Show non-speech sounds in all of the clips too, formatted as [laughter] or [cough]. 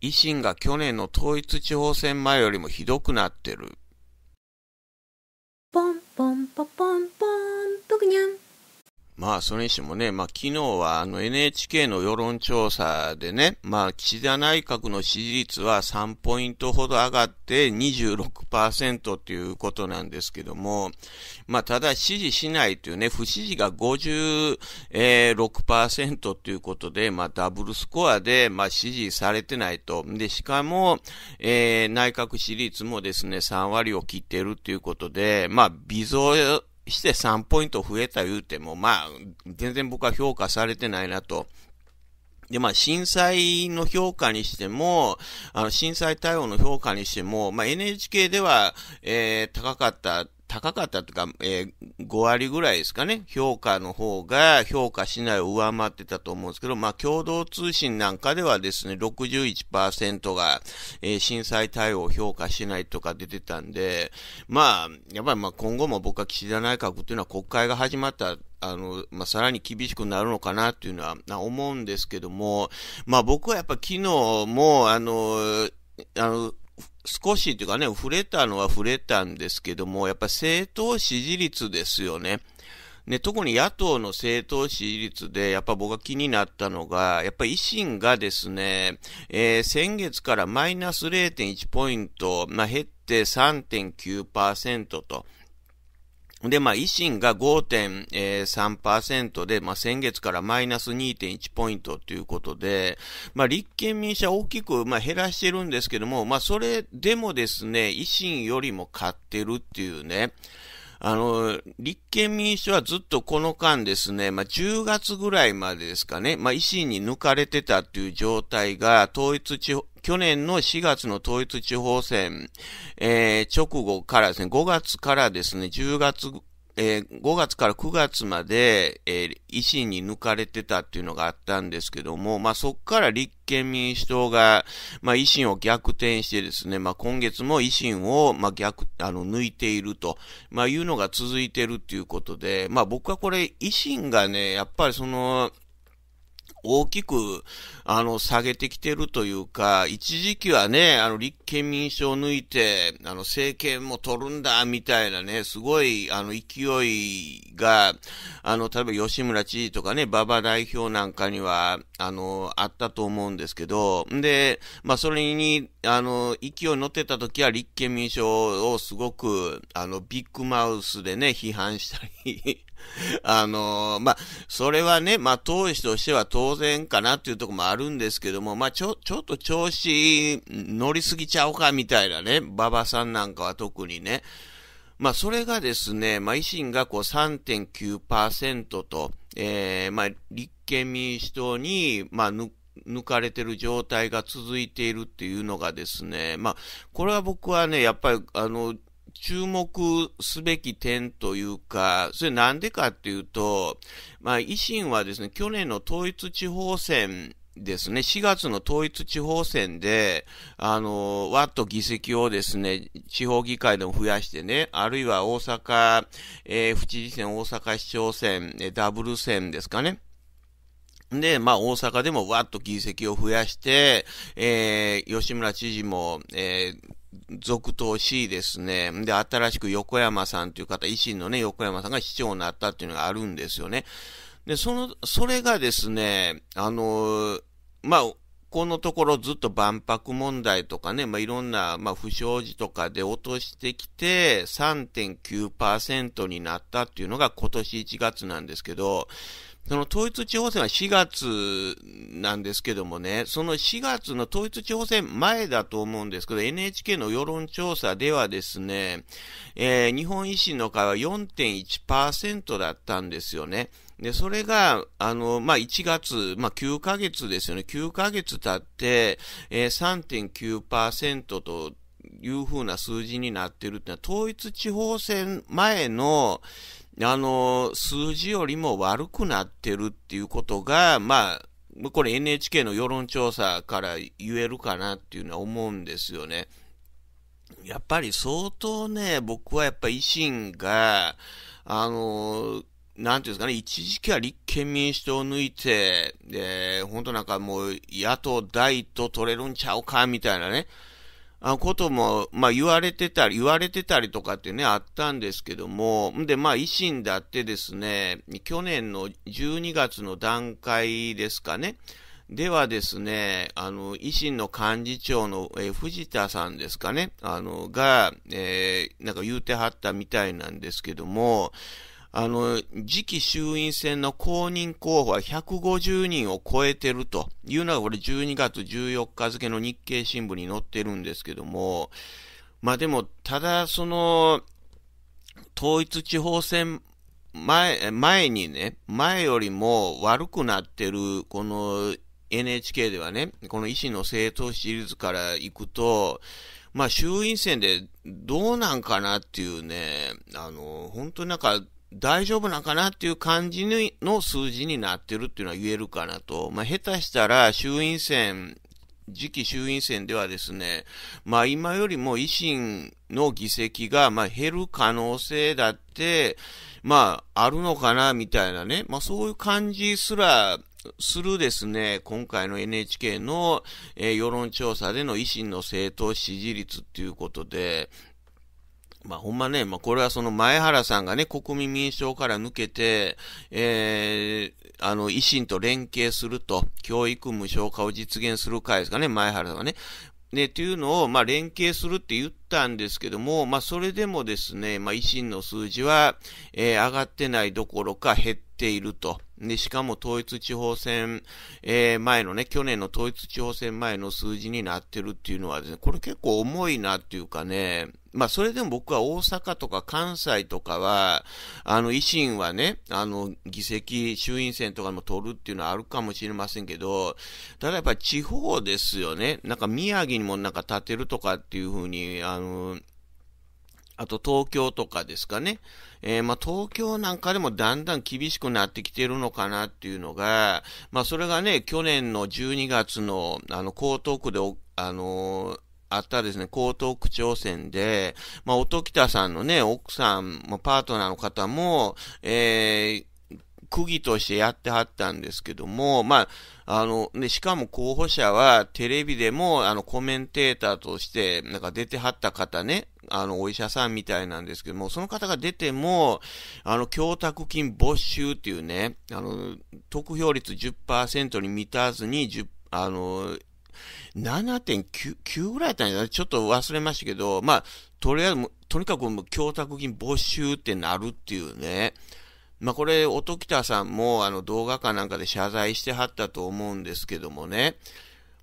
維新が去年の統一地方選前よりもひどくなってる。ポンポンポポンポン、ぷくにゃん。まあ、それにしてもね、まあ、昨日はあの NHK の世論調査でね、まあ、岸田内閣の支持率は3ポイントほど上がって26%ということなんですけども、まあ、ただ支持しないというね、不支持が56%ということで、まあ、ダブルスコアで、まあ、支持されてないと。で、しかも、えー、内閣支持率もですね、3割を切っているということで、まあ、微増して3ポイント増えた言うても、まあ、全然僕は評価されてないなと。で、まあ、震災の評価にしても、あの、震災対応の評価にしても、まあ、NHK では、えー、高かった高かったとか、えー、5割ぐらいですかね、評価の方が評価しないを上回ってたと思うんですけど、まあ、共同通信なんかではですね、61%が、えー、震災対応を評価しないとか出てたんで、まあ、やっぱりまあ今後も僕は岸田内閣っていうのは国会が始まったあの、まあ、さらに厳しくなるのかなっていうのは、な思うんですけども、まあ、僕はやっぱ昨日も、あの、あの、少しというかね、触れたのは触れたんですけども、やっぱ政党支持率ですよね。ね、特に野党の政党支持率で、やっぱ僕が気になったのが、やっぱ維新がですね、えー、先月からマイナス0.1ポイント、まあ、減って3.9%と、で、まあ、維新が5.3%で、まあ、先月からマイナス2.1ポイントということで、まあ、立憲民主は大きく、まあ、減らしてるんですけども、まあ、それでもですね、維新よりも勝ってるっていうね、あの、立憲民主はずっとこの間ですね、まあ、10月ぐらいまでですかね、まあ、維新に抜かれてたっていう状態が、統一地方、去年の4月の統一地方選、えー、直後からですね、5月からですね、10月えー、5月から9月まで、えー、維新に抜かれてたっていうのがあったんですけども、まあ、そこから立憲民主党が、まあ、維新を逆転してですね、まあ、今月も維新を、まあ、逆、あの、抜いていると、まあ、いうのが続いてるっていうことで、まあ、僕はこれ、維新がね、やっぱりその、大きく、あの、下げてきてるというか、一時期はね、あの、立憲民主を抜いて、あの、政権も取るんだ、みたいなね、すごい、あの、勢いが、あの、例えば吉村知事とかね、馬場代表なんかには、あの、あったと思うんですけど、で、まあ、それに、あの、勢い乗ってた時は立憲民主をすごく、あの、ビッグマウスでね、批判したり [laughs] あのー、まあ、それはね、まあ、投手としては当然かなっていうとこもあるんですけども、まあ、ちょ、ちょっと調子乗りすぎちゃおうかみたいなね、馬場さんなんかは特にね。まあ、それがですね、まあ、維新がこう3.9%と、えー、まあ、立憲民主党に、まあ、抜かれてる状態が続いているっていうのがですね、まあ、これは僕はね、やっぱり、あの、注目すべき点というか、それなんでかっていうと、まあ、維新はですね、去年の統一地方選ですね、4月の統一地方選で、あの、わっと議席をですね、地方議会でも増やしてね、あるいは大阪、えー、府知事選、大阪市長選、えダブル選ですかね。で、まあ、大阪でもわっと議席を増やして、えー、吉村知事も、えー、続投しですね、で、新しく横山さんという方、維新のね、横山さんが市長になったっていうのがあるんですよね。で、その、それがですね、あの、まあ、このところずっと万博問題とかね、まあ、いろんな、まあ、不祥事とかで落としてきて、3.9%になったっていうのが今年1月なんですけど、その統一地方選は4月なんですけどもね、その4月の統一地方選前だと思うんですけど、NHK の世論調査ではですね、えー、日本維新の会は4.1%だったんですよね。で、それが、あの、まあ、1月、まあ、9ヶ月ですよね。9ヶ月経って、えー、3.9%と、いうふうな数字になってるってのは、統一地方選前の、あの、数字よりも悪くなってるっていうことが、まあ、これ NHK の世論調査から言えるかなっていうのは思うんですよね。やっぱり相当ね、僕はやっぱ維新が、あの、なんていうんですかね、一時期は立憲民主党を抜いて、で、本当なんかもう野党大と取れるんちゃうか、みたいなね。あことも、まあ、言われてたり、言われてたりとかってね、あったんですけども、で、まあ、維新だってですね、去年の12月の段階ですかね、ではですね、あの、維新の幹事長の、えー、藤田さんですかね、あの、が、えー、なんか言うてはったみたいなんですけども、あの、次期衆院選の公認候補は150人を超えてるというのが、これ12月14日付の日経新聞に載ってるんですけども、まあでも、ただ、その、統一地方選前、前にね、前よりも悪くなってる、この NHK ではね、この維新の政党シリーズから行くと、まあ衆院選でどうなんかなっていうね、あの、本当になんか大丈夫なんかなっていう感じの数字になってるっていうのは言えるかなと。まあ、下手したら衆院選、次期衆院選ではですね、まあ、今よりも維新の議席がま減る可能性だって、まあ、あるのかなみたいなね、まあ、そういう感じすらするですね、今回の NHK の、えー、世論調査での維新の政党支持率っていうことで、まあ、ほんまね、まあ、これはその前原さんがね、国民民主党から抜けて、えー、あの、維新と連携すると、教育無償化を実現する会ですかね、前原さんがね。ね、っていうのを、まあ、連携するって言ったんですけども、まあ、それでもですね、まあ、維新の数字は、えー、上がってないどころか減っていると。で、しかも統一地方選、えー、前のね、去年の統一地方選前の数字になってるっていうのはですね、これ結構重いなっていうかね、まあ、それでも僕は大阪とか関西とかは、あの、維新はね、あの、議席、衆院選とかも取るっていうのはあるかもしれませんけど、ただやっぱ地方ですよね。なんか宮城にもなんか建てるとかっていうふうに、あの、あと東京とかですかね。えー、まあ、東京なんかでもだんだん厳しくなってきてるのかなっていうのが、まあ、それがね、去年の12月の、あの、江東区で、あのーあったですね、江東区長選で、まあ、音北さんのね、奥さん、まあ、パートナーの方も、えー、区議としてやってはったんですけども、まあ、あの、ね、しかも候補者はテレビでも、あの、コメンテーターとして、なんか出てはった方ね、あの、お医者さんみたいなんですけども、その方が出ても、あの、供託金没収っていうね、あの、得票率10%に満たずに、10、あの、7.9ぐらいだったんじゃないちょっと忘れましたけど、まあ、とりあえず、とにかく供託金没収ってなるっていうね、まあ、これ、音喜多さんもあの動画かなんかで謝罪してはったと思うんですけどもね、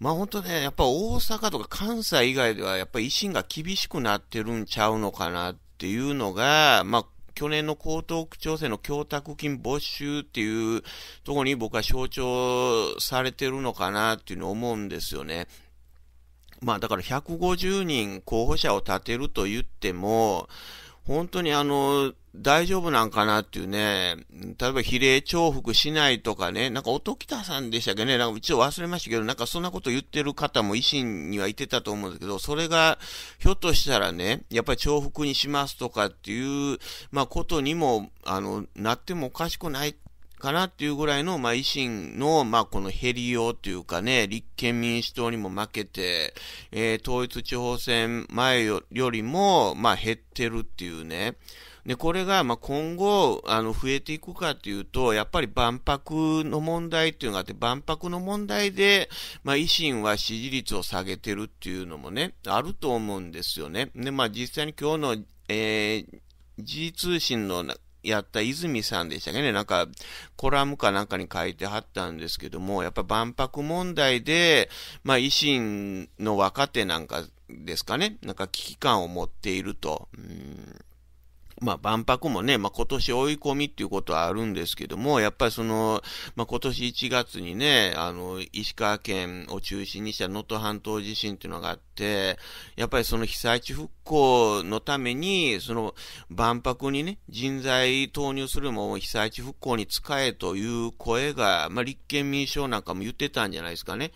まあ、本当ね、やっぱ大阪とか関西以外では、やっぱり維新が厳しくなってるんちゃうのかなっていうのが、まあ、去年の江東区長選の供託金没収っていうところに僕は象徴されてるのかなっていうのを思うんですよね。まあだから150人候補者を立てると言っても、本当にあの、大丈夫なんかなっていうね、例えば比例重複しないとかね、なんか音北さんでしたっけね、なんか一応忘れましたけど、なんかそんなこと言ってる方も維新にはいてたと思うんですけど、それがひょっとしたらね、やっぱり重複にしますとかっていう、まあことにも、あの、なってもおかしくないかなっていうぐらいの、まあ、維新の、まあ、このヘリオというかね、立憲民主党にも負けて、えー、統一地方選前よりも、まあ、減ってるっていうね。で、これが、ま今後、あの、増えていくかというと、やっぱり万博の問題っていうのがあって、万博の問題で、まあ、維新は支持率を下げてるっていうのもね、あると思うんですよね。で、まあ、実際に今日の、えー、G 通信のやった泉さんでしたっけね、なんか、コラムかなんかに書いてはったんですけども、やっぱ万博問題で、まあ、維新の若手なんかですかね、なんか危機感を持っていると。うんまあ、万博もね、まあ、今年追い込みっていうことはあるんですけども、やっぱりその、まあ、今年1月にね、あの、石川県を中心にした能登半島地震っていうのがあって、やっぱりその被災地復興のために、その万博にね、人材投入するも被災地復興に使えという声が、まあ、立憲民主党なんかも言ってたんじゃないですかね。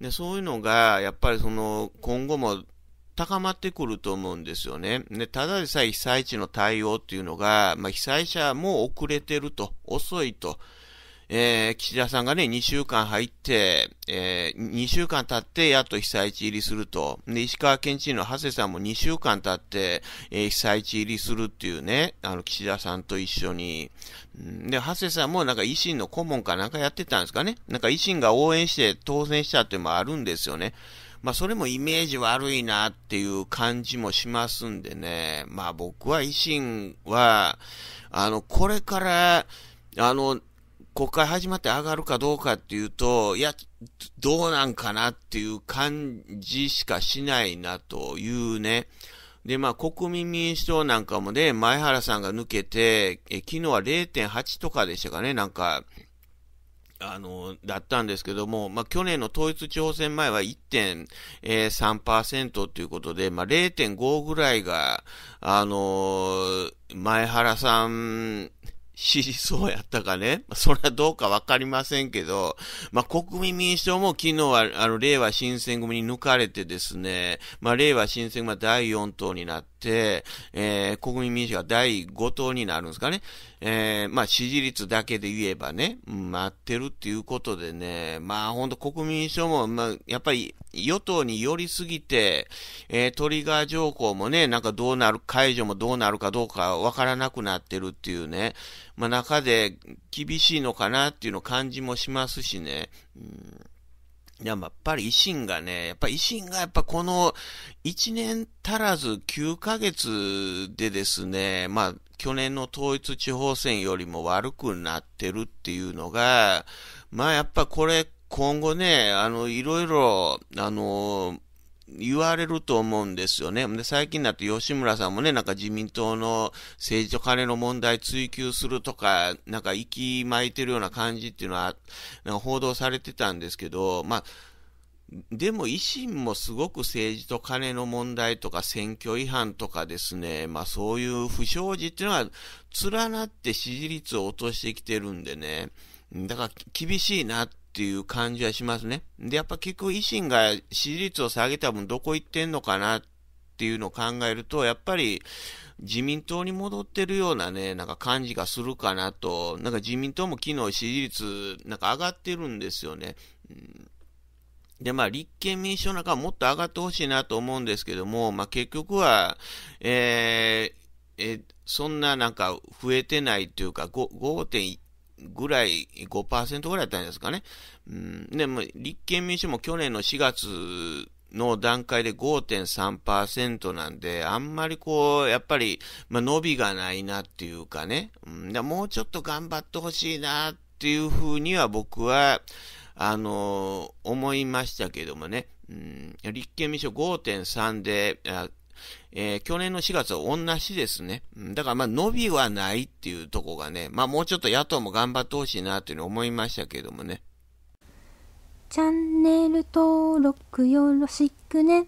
で、そういうのが、やっぱりその、今後も高まってくると思うんですよね。ただでさえ被災地の対応っていうのが、まあ、被災者も遅れてると、遅いと。えー、岸田さんがね、2週間入って、えー、2週間経ってやっと被災地入りすると。で、石川県知事の長谷さんも2週間経って、えー、被災地入りするっていうね、あの、岸田さんと一緒に。で、長谷さんもなんか維新の顧問かなんかやってたんですかね。なんか維新が応援して当選したっていうのもあるんですよね。まあそれもイメージ悪いなっていう感じもしますんでね、まあ僕は維新は、あの、これから、あの、国会始まって上がるかどうかっていうと、いや、どうなんかなっていう感じしかしないなというね。で、まあ、国民民主党なんかもね、前原さんが抜けて、え昨日は0.8とかでしたかね、なんか、あの、だったんですけども、まあ、去年の統一地方選前は1.3%ということで、まあ、0.5ぐらいが、あの、前原さん支持そうやったかね。それはどうかわかりませんけど、まあ、国民民主党も昨日は、あの、令和新選組に抜かれてですね、まあ、令和新選組は第4党になって、えー、国民民主が第5党になるんですかね。えー、まあ、支持率だけで言えばね、待ってるっていうことでね、まあ、ほんと国民省も、まあ、やっぱり、与党に寄りすぎて、えー、トリガー条項もね、なんかどうなる、解除もどうなるかどうかわからなくなってるっていうね、まあ、中で厳しいのかなっていうの感じもしますしね、うんいや、やっぱり維新がね、やっぱ維新がやっぱこの1年足らず9ヶ月でですね、まあ、去年の統一地方選よりも悪くなってるっていうのが、まあやっぱこれ今後ね、あの、いろいろ、あの、言われると思うんですよね。で、最近だと吉村さんもね、なんか自民党の政治と金の問題追及するとか、なんか息巻いてるような感じっていうのは、なんか報道されてたんですけど、まあ、でも維新もすごく政治と金の問題とか選挙違反とかですね、まあそういう不祥事っていうのは連なって支持率を落としてきてるんでね、だから厳しいなってっていう感じはしますね。で、やっぱ結局維新が支持率を下げた分どこ行ってんのかなっていうのを考えると、やっぱり自民党に戻ってるようなね、なんか感じがするかなと、なんか自民党も昨日支持率なんか上がってるんですよね。うんで、まあ、立憲民主党なんかはもっと上がってほしいなと思うんですけども、まあ、結局は、えー、えそんななんか増えてないというか、5.1ぐらい、5%ぐらいだったんですかね。うん、でも、立憲民主も去年の4月の段階で5.3%なんで、あんまりこう、やっぱり、まあ、伸びがないなっていうかね、うん、だもうちょっと頑張ってほしいなっていうふうには僕は、あのー、思いましたけどもね、うん、立憲民主5.3で、えー、去年の4月は同じですね。だからまあ伸びはないっていうとこがね、まあもうちょっと野党も頑張ってほしいなっていうふうに思いましたけどもね。チャンネル登録よろしくね。